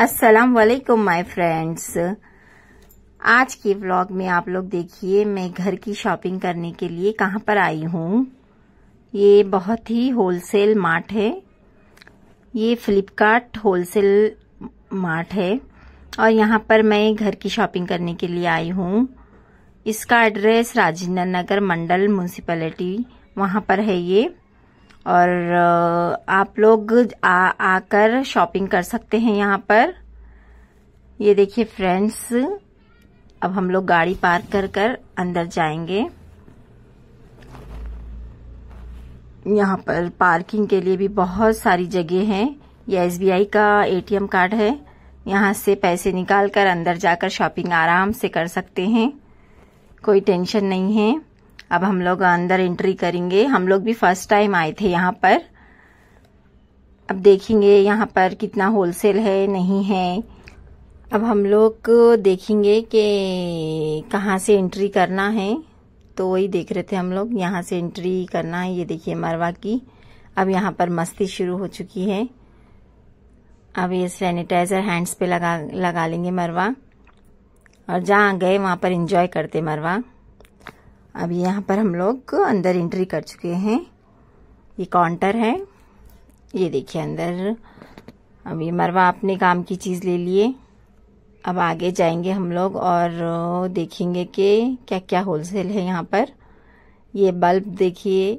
अस्सलाम वालेकुम my friends आज के व्लॉग में आप लोग देखिए मैं घर की शॉपिंग करने के लिए कहाँ पर आई हूँ ये बहुत ही होलसेल मार्ट है ये फ्लिपकार्ट होलसेल मार्ट है और यहाँ पर मैं घर की शॉपिंग करने के लिए आई हूँ इसका एड्रेस राजेंद्र नगर मंडल म्यूनसिपलिटी वहाँ पर है ये और आप लोग आ आकर शॉपिंग कर सकते हैं यहाँ पर ये देखिए फ्रेंड्स अब हम लोग गाड़ी पार्क कर कर अंदर जाएंगे यहाँ पर पार्किंग के लिए भी बहुत सारी जगह है यह एसबीआई का एटीएम कार्ड है यहाँ से पैसे निकाल कर अंदर जाकर शॉपिंग आराम से कर सकते हैं कोई टेंशन नहीं है अब हम लोग अंदर एंट्री करेंगे हम लोग भी फर्स्ट टाइम आए थे यहाँ पर अब देखेंगे यहाँ पर कितना होलसेल है नहीं है अब हम लोग देखेंगे कि कहाँ से एंट्री करना है तो वही देख रहे थे हम लोग यहाँ से एंट्री करना है ये देखिए मरवा की अब यहाँ पर मस्ती शुरू हो चुकी है अब ये सैनिटाइज़र हैंड्स पे लगा लगा लेंगे मरवा और जहाँ गए वहाँ पर इंजॉय करते मरवा अब यहाँ पर हम लोग अंदर एंट्री कर चुके हैं ये काउंटर है ये देखिए अंदर अभी मरवा अपने काम की चीज़ ले लिए अब आगे जाएंगे हम लोग और देखेंगे कि क्या क्या होलसेल है यहाँ पर ये बल्ब देखिए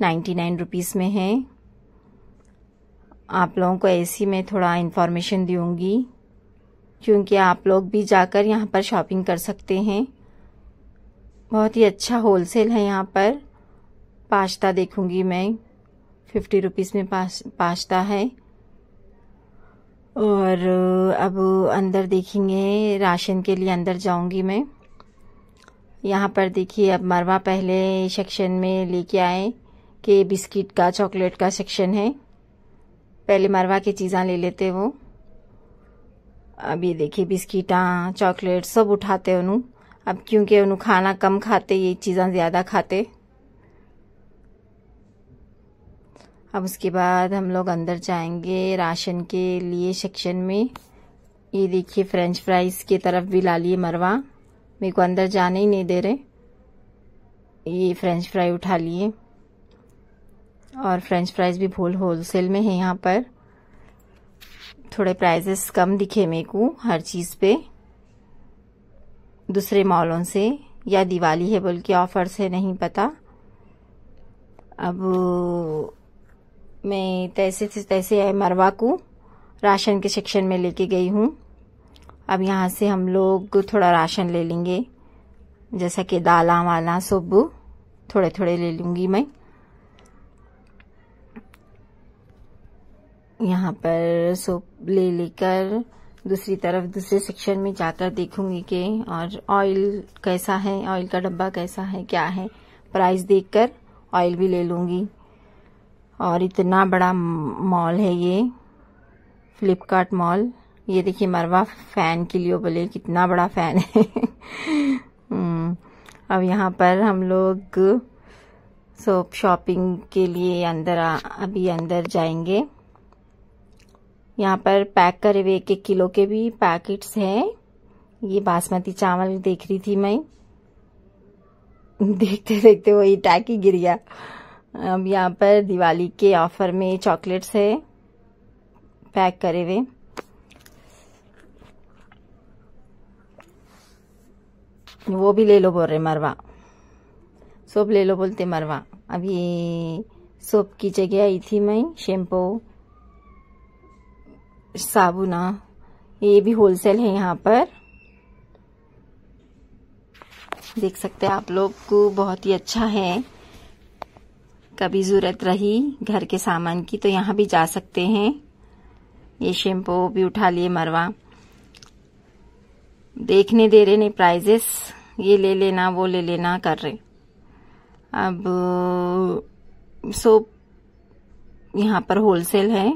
नाइन्टी नाइन रुपीज़ में है आप लोगों को ऐसी में थोड़ा इन्फॉर्मेशन दूंगी क्योंकि आप लोग भी जाकर यहाँ पर शॉपिंग कर सकते हैं बहुत ही अच्छा होलसेल है यहाँ पर पास्ता देखूँगी मैं फिफ्टी रुपीज़ में पास पास्ता है और अब अंदर देखेंगे राशन के लिए अंदर जाऊंगी मैं यहाँ पर देखिए अब मरवा पहले सेक्शन में लेके आए कि बिस्किट का चॉकलेट का सेक्शन है पहले मरवा की चीज़ा ले लेते वो अब ये देखिए बिस्किटा चॉकलेट सब उठाते उन्होंने अब क्योंकि उन्होंने खाना कम खाते ये चीज़ें ज़्यादा खाते अब उसके बाद हम लोग अंदर जाएंगे राशन के लिए सेक्शन में ये देखिए फ्रेंच फ्राइज़ की तरफ भी ला लिए मरवा मेरे को अंदर जाने ही नहीं दे रहे ये फ्रेंच फ्राई उठा लिए और फ्रेंच फ्राइज़ भी भूल होल सेल में है यहाँ पर थोड़े प्राइजेस कम दिखे मेरे को हर चीज़ पे दूसरे मॉलों से या दिवाली है बोल के ऑफर है नहीं पता अब मैं तैसे से तैसे मरवा को राशन के सेक्शन में लेके गई हूँ अब यहाँ से हम लोग थोड़ा राशन ले लेंगे जैसा कि दाला वाला सब थोड़े थोड़े ले लूँगी मैं यहाँ पर सब ले लेकर दूसरी तरफ दूसरे सेक्शन में जाकर देखूंगी कि और ऑयल कैसा है ऑयल का डब्बा कैसा है क्या है प्राइस देखकर ऑयल भी ले लूँगी और इतना बड़ा मॉल है ये फ्लिपकार्ट मॉल ये देखिए मरवा फ़ैन के लिए बोले कितना बड़ा फ़ैन है हम्म, अब यहाँ पर हम लोग सोप शॉपिंग के लिए अंदर अभी अंदर जाएंगे यहाँ पर पैक करे हुए एक एक किलो के भी पैकेट्स हैं ये बासमती चावल देख रही थी मैं देखते देखते वो टैक ही गिर गया अब यहाँ पर दिवाली के ऑफर में चॉकलेट्स है पैक करे हुए वो भी ले लो बोल रहे मरवा सोप ले लो बोलते मरवा अब ये सोप की जगह आई थी मैं शैम्पू साबुना हाँ। ये भी होलसेल है यहाँ पर देख सकते हैं आप लोग को बहुत ही अच्छा है कभी ज़रूरत रही घर के सामान की तो यहाँ भी जा सकते हैं ये शैम्पू भी उठा लिए मरवा देखने दे रहे नहीं प्राइजेस ये ले लेना वो ले लेना कर रहे अब सोप यहाँ पर होलसेल है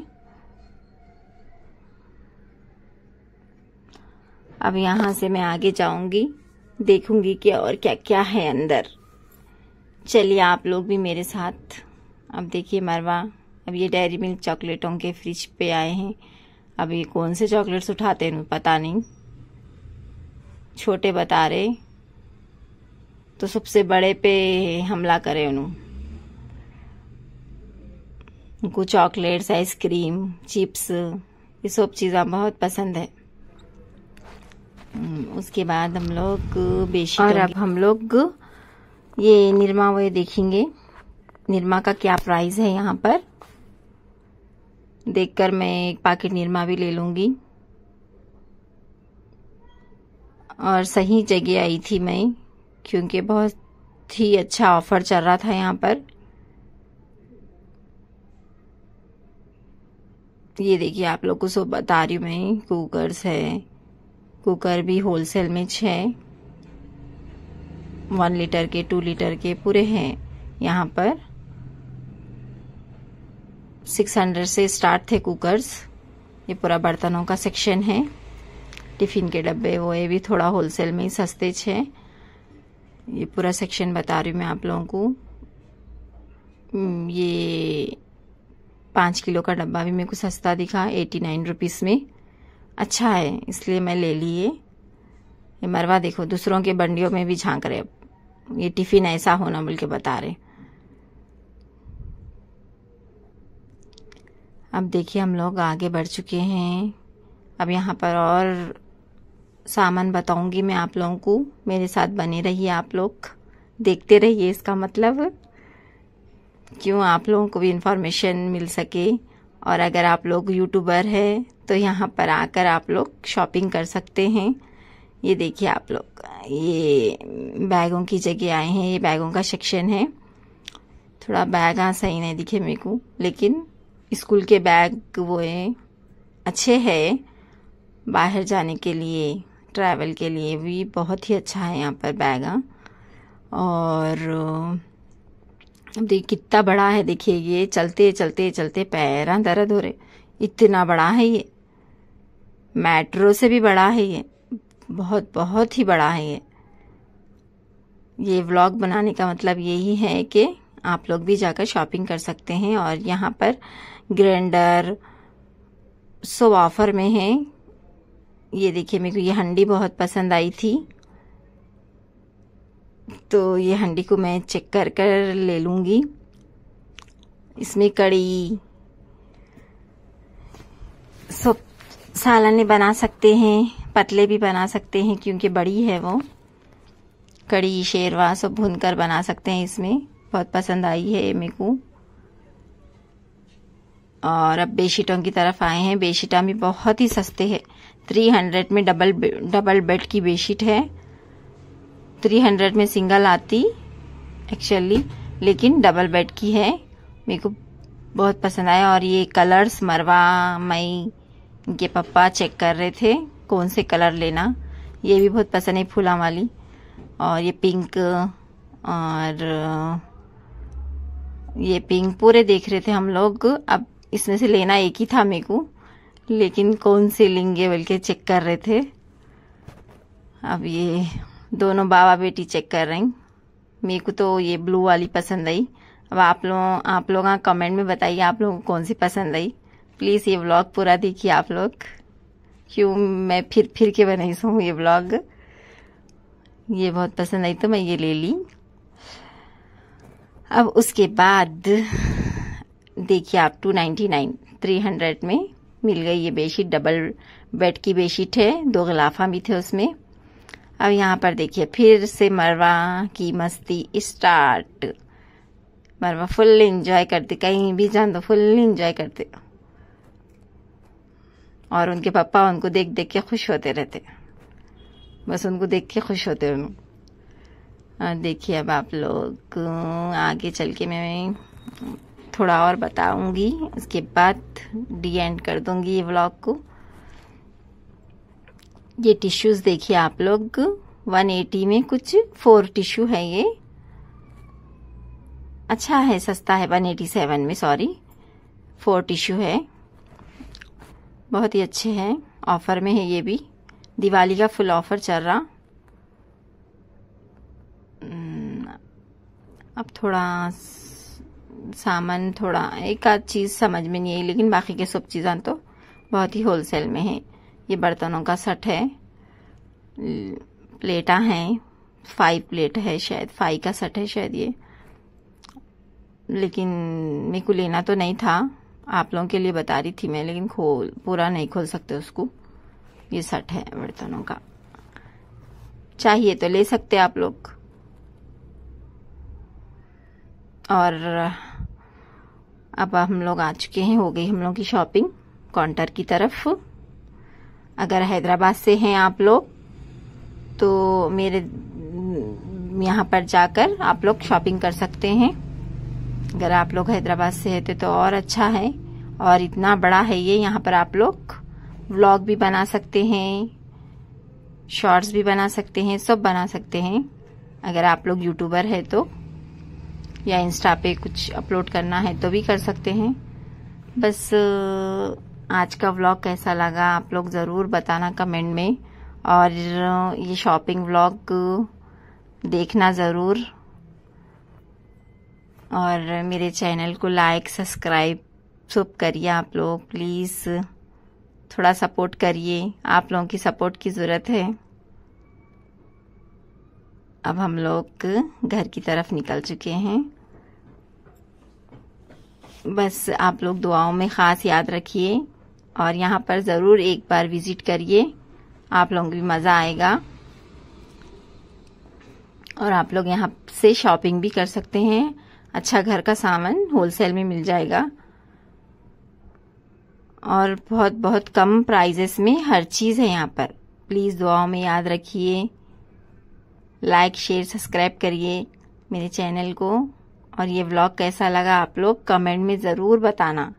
अब यहाँ से मैं आगे जाऊँगी देखूँगी कि और क्या क्या है अंदर चलिए आप लोग भी मेरे साथ अब देखिए मरवा अब ये डेयरी मिल्क चॉकलेटों के फ्रिज पे आए हैं अब ये कौन से चॉकलेट्स उठाते हैं पता नहीं छोटे बता रहे तो सबसे बड़े पे हमला करे उनको चॉकलेट्स आइसक्रीम चिप्स ये सब चीज़ा बहुत पसंद है हम्म, उसके बाद हम लोग बेसिक और अब हम लोग ये निरमा वे देखेंगे निरमा का क्या प्राइस है यहाँ पर देखकर मैं एक पैकेट निरमा भी ले लूंगी और सही जगह आई थी मैं क्योंकि बहुत ही अच्छा ऑफर चल रहा था यहाँ पर ये देखिए आप लोग को सो बता रही हूँ मैं कूकर्स है कुकर भी होलसेल में छ वन लीटर के टू लीटर के पूरे हैं यहाँ पर सिक्स हंड्रेड से स्टार्ट थे कुकर्स ये पूरा बर्तनों का सेक्शन है टिफ़िन के डब्बे वो ये भी थोड़ा होलसेल में ही सस्ते छे ये पूरा सेक्शन बता रही हूँ मैं आप लोगों को हम्म, ये पाँच किलो का डब्बा भी मेरे को सस्ता दिखा एटी नाइन रुपीज़ में अच्छा है इसलिए मैं ले लिए ये मरवा देखो दूसरों के बंडियों में भी झांक रहे ये टिफिन ऐसा होना बोल के बता रहे अब देखिए हम लोग आगे बढ़ चुके हैं अब यहाँ पर और सामान बताऊंगी मैं आप लोगों को मेरे साथ बने रहिए आप लोग देखते रहिए इसका मतलब क्यों आप लोगों को भी इन्फॉर्मेशन मिल सके और अगर आप लोग यूट्यूबर हैं तो यहाँ पर आकर आप लोग शॉपिंग कर सकते हैं ये देखिए आप लोग ये बैगों की जगह आए हैं ये बैगों का सेक्शन है थोड़ा बैग हाँ सही नहीं दिखे मेरे को लेकिन स्कूल के बैग वो है अच्छे है बाहर जाने के लिए ट्रैवल के लिए भी बहुत ही अच्छा है यहाँ पर बैग हाँ। और अब देखिए कितना बड़ा है देखिए ये चलते चलते चलते पैर दर्द हो रहे इतना बड़ा है ये मेट्रो से भी बड़ा है ये बहुत बहुत ही बड़ा है ये ये व्लॉग बनाने का मतलब यही है कि आप लोग भी जाकर शॉपिंग कर सकते हैं और यहाँ पर ग्रैंडर सो ऑफ़र में है ये देखिए मेरे को ये हंडी बहुत पसंद आई थी तो ये हंडी को मैं चेक कर कर ले लूँगी इसमें कड़ी सब सालने बना सकते हैं पतले भी बना सकते हैं क्योंकि बड़ी है वो कड़ी शेरवा सब भून कर बना सकते हैं इसमें बहुत पसंद आई है मेरे को और अब बेशीटों की तरफ आए हैं बेशीटा भी बहुत ही सस्ते हैं थ्री हंड्रेड में डबल डबल बेड की बेशीट है थ्री हंड्रेड में सिंगल आती एक्चुअली लेकिन डबल बेड की है मेरे को बहुत पसंद आया और ये कलर्स मरवा मई इनके पापा चेक कर रहे थे कौन से कलर लेना ये भी बहुत पसंद है फूला वाली और ये पिंक और ये पिंक पूरे देख रहे थे हम लोग अब इसमें से लेना एक ही था मेरे को लेकिन कौन से लेंगे बोल के चेक कर रहे थे अब ये दोनों बाबा बेटी चेक कर रही मेरे को तो ये ब्लू वाली पसंद आई अब आप लोग आप लोग कमेंट में बताइए आप लोगों को कौन सी पसंद आई प्लीज़ ये व्लॉग पूरा देखिए आप लोग क्यों मैं फिर फिर के बनाई हूँ ये व्लॉग ये बहुत पसंद आई तो मैं ये ले ली अब उसके बाद देखिए आप two ninety nine three hundred में मिल गई ये बेडशीट डबल बेड की बेडशीट है दो गलाफा भी थे उसमें अब यहाँ पर देखिए फिर से मरवा की मस्ती स्टार्ट मरवा फुल इंजॉय करते कहीं भी जान तो फुल इंजॉय करते और उनके पापा उनको देख देख के खुश होते रहते बस उनको देख के खुश होते उन और देखिए अब आप लोग आगे चल के मैं थोड़ा और बताऊंगी उसके बाद डी एंड कर दूंगी ये व्लॉग को ये टिश्यूज देखिए आप लोग 180 में कुछ फोर टिश्यू है ये अच्छा है सस्ता है 187 में सॉरी फोर टिश्यू है बहुत ही अच्छे हैं ऑफर में है ये भी दिवाली का फुल ऑफर चल रहा हम्म, अब थोड़ा सामान थोड़ा एक आध चीज़ समझ में नहीं आई लेकिन बाकी के सब चीज़ें तो बहुत ही होलसेल में है ये बर्तनों का सेट है प्लेटा हैं फाइव प्लेट है शायद फाइव का सेट है शायद ये लेकिन मेरे को लेना तो नहीं था आप लोगों के लिए बता रही थी मैं लेकिन खोल पूरा नहीं खोल सकते उसको ये सेट है बर्तनों का चाहिए तो ले सकते आप लोग और अब हम लोग आ चुके हैं हो गई हम लोग की शॉपिंग काउंटर की तरफ अगर हैदराबाद से हैं आप लोग तो मेरे यहाँ पर जाकर आप लोग शॉपिंग कर सकते हैं अगर आप लोग हैदराबाद से रहते तो, तो और अच्छा है और इतना बड़ा है ये यहाँ पर आप लोग व्लॉग भी बना सकते हैं शॉर्ट्स भी बना सकते हैं सब बना सकते हैं अगर आप लोग यूट्यूबर है तो या इंस्टा पे कुछ अपलोड करना है तो भी कर सकते हैं बस आज का व्लॉग कैसा लगा आप लोग ज़रूर बताना कमेंट में और ये शॉपिंग व्लॉग देखना ज़रूर और मेरे चैनल को लाइक सब्सक्राइब सब करिए आप लोग प्लीज़ थोड़ा सपोर्ट करिए आप लोगों की सपोर्ट की ज़रूरत है अब हम लोग घर की तरफ निकल चुके हैं बस आप लोग दुआओं में ख़ास याद रखिए और यहाँ पर ज़रूर एक बार विज़िट करिए आप लोगों को भी मज़ा आएगा और आप लोग यहाँ से शॉपिंग भी कर सकते हैं अच्छा घर का सामान होलसेल में मिल जाएगा और बहुत बहुत कम प्राइजेस में हर चीज़ है यहाँ पर प्लीज़ दुआओं में याद रखिए लाइक शेयर सब्सक्राइब करिए मेरे चैनल को और ये व्लॉग कैसा लगा आप लोग कमेंट में ज़रूर बताना